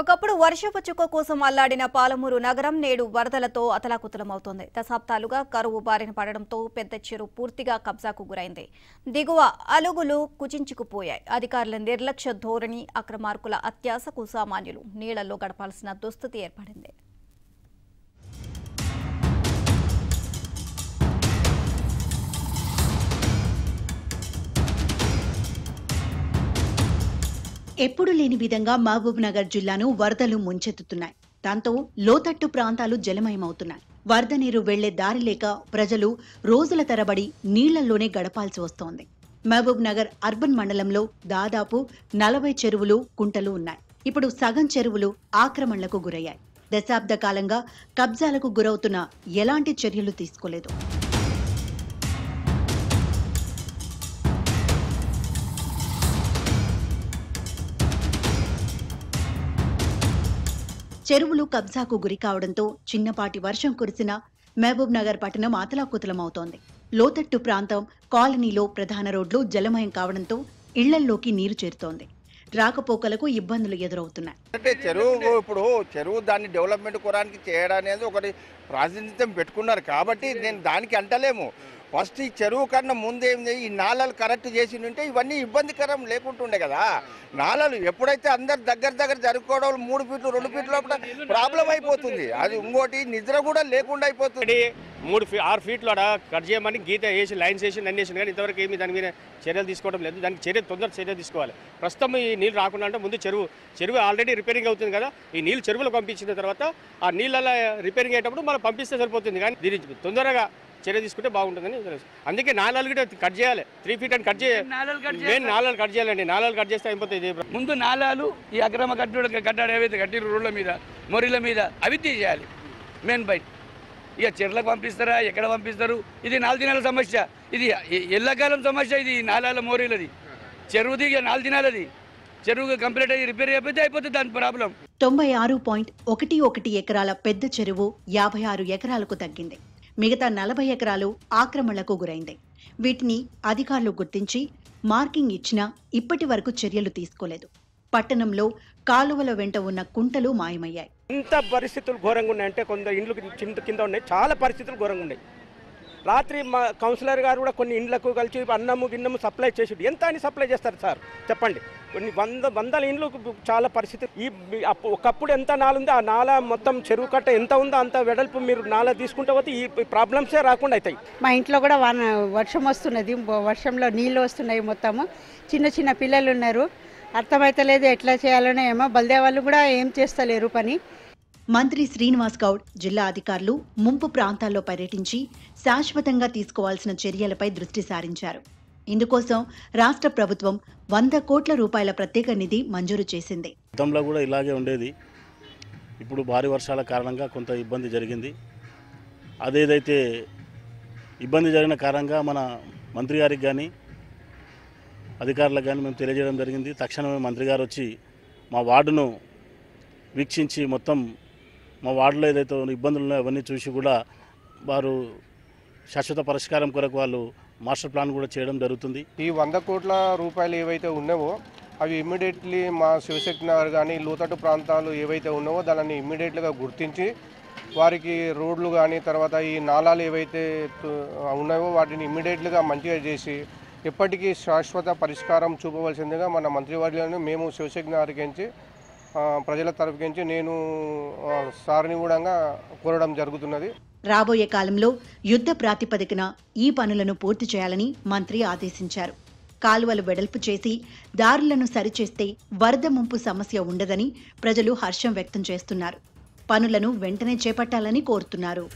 ఒకప్పుడు వర్షపు చుక్క కోసం అల్లాడిన పాలమూరు నగరం నేడు వరదలతో అతలాకుతలమవుతోంది దశాబ్దాలుగా కరువు బారిన పడడంతో పెద్ద చెరు పూర్తిగా కబ్జాకు గురైంది దిగువ అలుగులు కుచించుకుపోయాయి అధికారుల నిర్లక్ష్య ధోరణి అక్రమార్కుల అత్యాసకు సామాన్యులు నీళ్లలో గడపాల్సిన దుస్థితి ఏర్పడింది ఎప్పుడు లేని విధంగా మహబూబ్ నగర్ జిల్లాను వరదలు ముంచెత్తుతున్నాయి దాంతో లోతట్టు ప్రాంతాలు జలమయమవుతున్నాయి వరద నీరు వెళ్లే దారి లేక ప్రజలు రోజుల తరబడి నీళ్లలోనే గడపాల్సి వస్తోంది మహబూబ్ నగర్ అర్బన్ మండలంలో దాదాపు నలభై చెరువులు కుంటలు ఉన్నాయి ఇప్పుడు సగం చెరువులు ఆక్రమణలకు గురయ్యాయి దశాబ్ద కాలంగా కబ్జాలకు గురవుతున్న ఎలాంటి చర్యలు తీసుకోలేదు చెరువులు కబ్జాకు గురి కావడంతో చిన్నపాటి వర్షం కురిసిన మహబూబ్ నగర్ పట్టణం అతలాకుతలమవుతోంది లోతట్టు ప్రాంతం కాలనీలో ప్రధాన రోడ్లు జలమయం కావడంతో ఇళ్లల్లోకి నీరు చేరుతోంది రాకపోకలకు ఇబ్బందులు ఎదురవుతున్నాయి అంటే చెరువు ఇప్పుడు చెరువు దాన్ని డెవలప్మెంట్ కురానికి చేయడం అనేది ఒకటి ప్రాతినిధ్యం పెట్టుకున్నారు కాబట్టి నేను దానికి అంటలేము ఫస్ట్ ఈ చెరువు కన్నా ముందేంది ఈ నాళాలు కరెక్ట్ చేసి ఉంటే ఇవన్నీ ఇబ్బందికరం లేకుంటుండే కదా నాళాలు ఎప్పుడైతే అందరు దగ్గర దగ్గర జరుపుకోవడం మూడు ఫీట్లు రెండు ఫీట్లు ప్రాబ్లం అయిపోతుంది అది ఇంకోటి నిద్ర కూడా లేకుండా అయిపోతుంది మూడు ఫీ ఆరు ఫీట్లు ఆడ కట్ చేయమని గీత వేసి లైన్స్ వేసి నన్ను వేసింది కానీ ఇంతవరకు ఏమి దాని మీద చర్యలు తీసుకోవడం లేదు దానికి చర్య తొందర చర్య తీసుకోవాలి ప్రస్తుతం ఈ నీళ్ళు రాకుండా అంటే ముందు చెరువు చెరువు ఆల్రెడీ రిపేరింగ్ అవుతుంది కదా ఈ నీళ్ళు చెరువులు పంపించిన తర్వాత ఆ నీళ్ళ రిపేరింగ్ అయ్యేటప్పుడు మనం పంపిస్తే సరిపోతుంది కానీ దీనికి తొందరగా చర్య తీసుకుంటే బాగుంటుందని అందుకే నాలుగు కూడా కట్ చేయాలి త్రీ ఫీట్ అని కట్ చేయాలి మెయిన్ కట్ చేయాలండి నాలుగు కట్ చేస్తే అయిపోతుంది ముందు నాలాలు ఈ అక్రమ కట్టడం కట్టాడు ఏవైతే కట్టి రోడ్ల మీద మొరిల మీద అవి తీసేయాలి మెయిన్ బయట ఇక చెట్లకు పంపిస్తారా ఎక్కడ పంపిస్తారు ఇది నాలుగు దినాల సమస్య ఇది ఎల్లకాలం సమస్య ఇది నాలుగు మోరీలది చెరువుది ఇక నాలుగు దినాలది చెరువు కంప్లీట్ అయ్యి రిపేర్ అయిపోతే అయిపోతుంది దాని ప్రాబ్లం తొంభై ఆరు పాయింట్ ఒకటి ఒకటి ఎకరాల పెద్ద చెరువు యాభై ఆరు ఎకరాలకు తగ్గింది మిగతా నలభై ఎకరాలు ఆక్రమణలకు గురైంది వీటిని అధికారులు గుర్తించి మార్కింగ్ ఇచ్చినా ఇప్పటి వరకు చర్యలు తీసుకోలేదు పట్టణంలో కాలువల వెంట ఉన్న కుంటలు మాయమయ్యాయి ఇంత పరిస్థితులు ఘోరంగా ఉన్నాయి అంటే కొంత ఇండ్లు చింత కింద ఉన్నాయి చాలా పరిస్థితులు ఘోరంగా ఉన్నాయి రాత్రి మా కౌన్సిలర్ గారు కూడా కొన్ని ఇండ్లకు కలిసి అన్నము గిన్నము సప్లై చేసి ఎంత అని సప్లై చేస్తారు సార్ చెప్పండి కొన్ని వంద వందల ఇండ్లు చాలా పరిస్థితి ఈ ఒకప్పుడు ఎంత నాలు ఉంది ఆ నాల మొత్తం చెరువు కట్ట ఎంత ఉందో అంత వెడల్పు మీరు నాల తీసుకుంటే పోతే ఈ ప్రాబ్లమ్సే రాకుండా అవుతాయి మా ఇంట్లో కూడా వర్షం వస్తున్నది వర్షంలో నీళ్ళు వస్తున్నాయి మొత్తము చిన్న చిన్న పిల్లలు ఉన్నారు అర్థమైతలేదు ఎట్లా చేయాలనే ఏమో బల్దే వాళ్ళు కూడా ఏం చేస్తలేరు పని మంత్రి శ్రీనివాస్ గౌడ్ జిల్లా అధికారులు ముంపు ప్రాంతాల్లో పర్యటించి శాశ్వతంగా తీసుకోవాల్సిన చర్యలపై దృష్టి సారించారు ఇందుకోసం రాష్ట్ర ప్రభుత్వం వంద కోట్ల రూపాయల ప్రత్యేక నిధి మంజూరు చేసింది గతంలో కూడా ఇలాగే ఉండేది ఇప్పుడు భారీ వర్షాల కారణంగా కొంత ఇబ్బంది జరిగింది అదేదైతే ఇబ్బంది జరిగిన కారణంగా మన మంత్రి గారికి కానీ అధికారులకు కానీ మేము తెలియజేయడం జరిగింది తక్షణమే మంత్రి గారు వచ్చి మా వార్డును వీక్షించి మొత్తం మా వార్డులో ఏదైతే ఇబ్బందులు ఉన్నాయో అవన్నీ చూసి కూడా వారు శాశ్వత పరిష్కారం కొరకు వాళ్ళు మాస్టర్ ప్లాన్ కూడా చేయడం జరుగుతుంది ఈ వంద కోట్ల రూపాయలు ఏవైతే ఉన్నావో అవి ఇమ్మీడియట్లీ మా శివశక్తి నగర్ కానీ లోతట్టు ప్రాంతాలు ఏవైతే ఉన్నావో దానిని ఇమ్మీడియట్గా గుర్తించి వారికి రోడ్లు కానీ తర్వాత ఈ నాళాలు ఏవైతే ఉన్నాయో వాటిని ఇమ్మీడియట్గా మంచిగా చేసి ఇప్పటికీ శాశ్వత పరిష్కారం చూపవలసిందిగా మన మంత్రివర్యులను మేము శివశక్తిని అరికించి ప్రజల తరపుకించి నేను సారిని కూడా కోరడం జరుగుతున్నది రాబోయే కాలంలో యుద్ధ ప్రాతిపదికన ఈ పనులను పూర్తి చేయాలని మంత్రి ఆదేశించారు కాలువలు వెడల్పు చేసి దారులను సరిచేస్తే వరద ముంపు సమస్య ఉండదని ప్రజలు హర్షం వ్యక్తం చేస్తున్నారు పనులను వెంటనే చేపట్టాలని కోరుతున్నారు